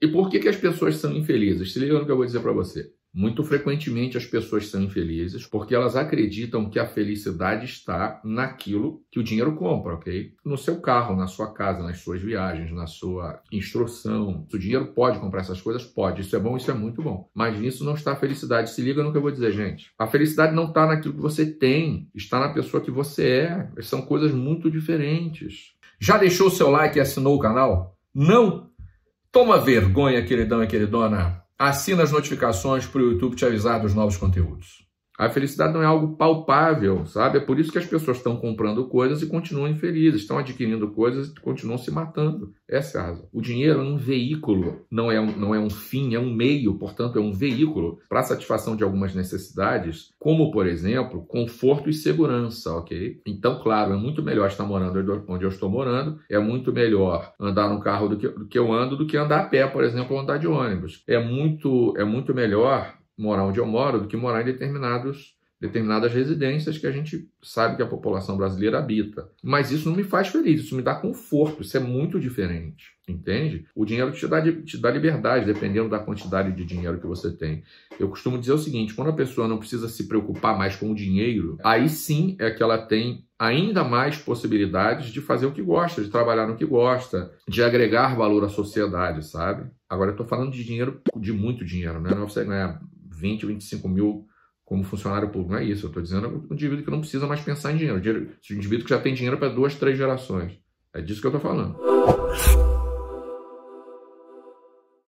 E por que, que as pessoas são infelizes? Se liga no que eu vou dizer para você. Muito frequentemente as pessoas são infelizes porque elas acreditam que a felicidade está naquilo que o dinheiro compra, ok? No seu carro, na sua casa, nas suas viagens, na sua instrução. O dinheiro pode comprar essas coisas? Pode. Isso é bom, isso é muito bom. Mas nisso não está a felicidade. Se liga no que eu vou dizer, gente. A felicidade não está naquilo que você tem, está na pessoa que você é. São coisas muito diferentes. Já deixou o seu like e assinou o canal? Não Toma vergonha, queridão e queridona. Assina as notificações para o YouTube te avisar dos novos conteúdos. A felicidade não é algo palpável, sabe? É por isso que as pessoas estão comprando coisas e continuam infelizes, estão adquirindo coisas e continuam se matando. Essa é a razão. O dinheiro é um veículo, não é um, não é um fim, é um meio, portanto, é um veículo para a satisfação de algumas necessidades, como, por exemplo, conforto e segurança, ok? Então, claro, é muito melhor estar morando onde eu estou morando, é muito melhor andar no carro do que, do que eu ando do que andar a pé, por exemplo, ou andar de ônibus. É muito, é muito melhor morar onde eu moro do que morar em determinados determinadas residências que a gente sabe que a população brasileira habita. Mas isso não me faz feliz, isso me dá conforto, isso é muito diferente, entende? O dinheiro te dá, te dá liberdade, dependendo da quantidade de dinheiro que você tem. Eu costumo dizer o seguinte, quando a pessoa não precisa se preocupar mais com o dinheiro, aí sim é que ela tem ainda mais possibilidades de fazer o que gosta, de trabalhar no que gosta, de agregar valor à sociedade, sabe? Agora eu estou falando de dinheiro, de muito dinheiro, né? Não é você ganhar 20 ou 25 mil como funcionário público. Não é isso. Eu estou dizendo um indivíduo que não precisa mais pensar em dinheiro. Um indivíduo que já tem dinheiro é para duas, três gerações. É disso que eu estou falando.